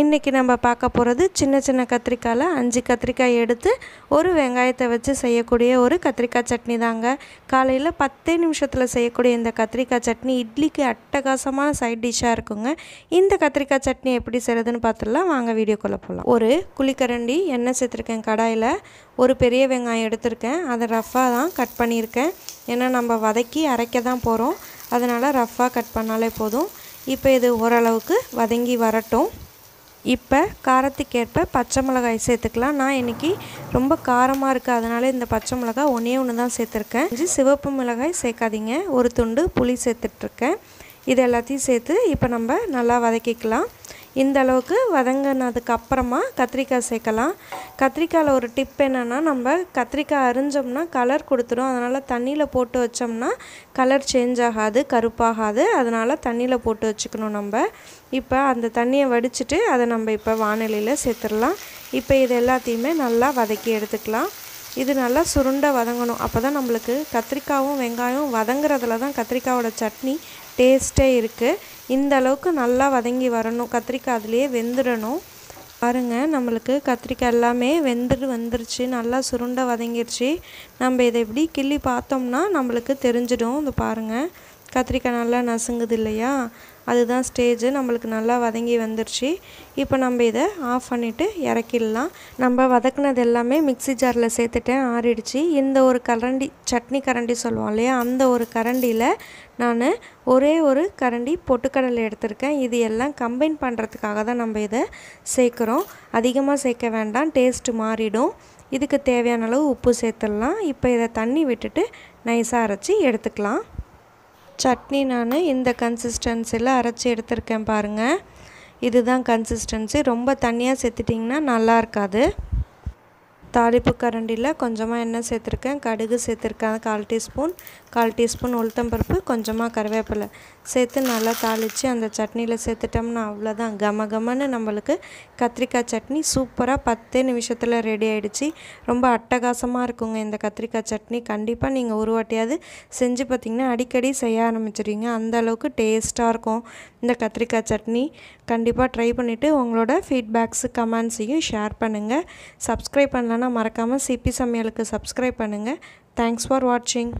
இன்றைக்கி நம்ம பார்க்க போகிறது சின்ன சின்ன கத்திரிக்காயில் அஞ்சு கத்திரிக்காய் எடுத்து ஒரு வெங்காயத்தை வச்சு செய்யக்கூடிய ஒரு கத்திரிக்காய் சட்னி தாங்க காலையில் பத்தே நிமிஷத்தில் செய்யக்கூடிய இந்த கத்திரிக்காய் சட்னி இட்லிக்கு அட்டகாசமான சைட் டிஷ்ஷாக இருக்குங்க இந்த கத்திரிக்காய் சட்னி எப்படி செய்கிறதுன்னு பார்த்துடலாம் வாங்க வீடியோக்குள்ளே போகலாம் ஒரு குளிக்கரண்டி எண்ணெய் சேர்த்துருக்கேன் கடாயில் ஒரு பெரிய வெங்காயம் எடுத்திருக்கேன் அதை ரஃப்பாக தான் கட் பண்ணியிருக்கேன் ஏன்னா நம்ம வதக்கி அரைக்க தான் போகிறோம் அதனால் ரஃப்பாக கட் பண்ணாலே போதும் இப்போ இது ஓரளவுக்கு வதங்கி வரட்டும் இப்போ காரத்துக்கேற்ப பச்சை மிளகாய் சேர்த்துக்கலாம் நான் இன்றைக்கி ரொம்ப காரமாக இருக்குது அதனால் இந்த பச்சை மிளகாய் ஒன்றே ஒன்று தான் சேர்த்துருக்கேன் இஞ்சி சிவப்பு மிளகாய் சேர்க்காதீங்க ஒரு துண்டு புளி சேர்த்துட்ருக்கேன் இது எல்லாத்தையும் சேர்த்து இப்போ நம்ம நல்லா வதக்கிக்கலாம் இந்த அளவுக்கு வதங்கினதுக்கு அப்புறமா கத்திரிக்காய் சேர்க்கலாம் கத்திரிக்காயில் ஒரு டிப் என்னென்னா நம்ம கத்திரிக்காய் அரிஞ்சோம்னா கலர் கொடுத்துரும் அதனால் தண்ணியில் போட்டு வச்சோம்னா கலர் சேஞ்ச் ஆகாது கருப்பாகாது அதனால் தண்ணியில் போட்டு வச்சுக்கணும் நம்ம இப்போ அந்த தண்ணியை வடிச்சிட்டு அதை நம்ம இப்போ வானிலையில் சேர்த்துடலாம் இப்போ இது எல்லாத்தையுமே நல்லா வதக்கி எடுத்துக்கலாம் இது நல்லா சுருண்டை வதங்கணும் அப்போ தான் நம்மளுக்கு கத்திரிக்காவும் வெங்காயம் வதங்குறதுல தான் கத்திரிக்காவோட சட்னி டேஸ்ட்டே இருக்குது இந்த அளவுக்கு நல்லா வதங்கி வரணும் கத்திரிக்காய் அதுலேயே வெந்துடணும் பாருங்கள் நம்மளுக்கு கத்திரிக்காய் எல்லாமே வெந்துட்டு வந்துருச்சு நல்லா சுருண்டை வதங்கிருச்சு நம்ம இதை எப்படி கிள்ளி பார்த்தோம்னா நம்மளுக்கு தெரிஞ்சிடும் இது பாருங்கள் கத்திரிக்காய் நல்லா நசுங்குது இல்லையா அதுதான் ஸ்டேஜ் நம்மளுக்கு நல்லா வதங்கி வந்துருச்சு இப்போ நம்ம இதை ஆஃப் பண்ணிவிட்டு இறக்கிடலாம் நம்ம வதக்குனது எல்லாமே மிக்சி ஜாரில் சேர்த்துட்டேன் ஆறிடுச்சு இந்த ஒரு கரண்டி சட்னி கரண்டி சொல்லுவோம் இல்லையா அந்த ஒரு கரண்டியில் நான் ஒரே ஒரு கரண்டி பொட்டுக்கடலை எடுத்திருக்கேன் இது எல்லாம் கம்பைன் பண்ணுறதுக்காக தான் நம்ம இதை சேர்க்குறோம் அதிகமாக சேர்க்க வேண்டாம் டேஸ்ட்டு மாறிடும் இதுக்கு தேவையான அளவு உப்பு சேர்த்துடலாம் இப்போ இதை தண்ணி விட்டுட்டு நைஸாக அரைச்சி எடுத்துக்கலாம் சட்னி நான் இந்த கன்சிஸ்டன்சியில் அரைச்சி எடுத்திருக்கேன் பாருங்கள் இதுதான் கன்சிஸ்டன்சி ரொம்ப தண்ணியாக சேர்த்துட்டிங்கன்னா நல்லா இருக்காது தாளிப்பு கரண்டியில் கொஞ்சமாக எண்ணெய் சேர்த்துருக்கேன் கடுகு சேர்த்துருக்கேன் கால் டீஸ்பூன் கால் டீஸ்பூன் உளுத்தம்பருப்பு கொஞ்சமாக கருவேப்பிலை சேர்த்து நல்லா தாளித்து அந்த சட்னியில் சேர்த்துட்டோம்னா அவ்வளோதான் கம கமன்னு நம்மளுக்கு கத்திரிக்காய் சட்னி சூப்பராக பத்தே நிமிஷத்தில் ரெடி ஆகிடுச்சு ரொம்ப அட்டகாசமாக இருக்குங்க இந்த கத்திரிக்காய் சட்னி கண்டிப்பாக நீங்கள் ஒரு வாட்டியாவது செஞ்சு பார்த்திங்கன்னா அடிக்கடி செய்ய ஆரம்பிச்சிடுவீங்க அந்த அளவுக்கு டேஸ்ட்டாக இருக்கும் இந்த கத்திரிக்காய் சட்னி கண்டிப்பாக ட்ரை பண்ணிவிட்டு உங்களோட ஃபீட்பேக்ஸு கமெண்ட்ஸையும் ஷேர் பண்ணுங்கள் சப்ஸ்கிரைப் பண்ணலாம் ஆனால் மறக்காமல் சிபி சமையலுக்கு சப்ஸ்கிரைப் பண்ணுங்கள் தேங்க்ஸ் ஃபார் வாட்சிங்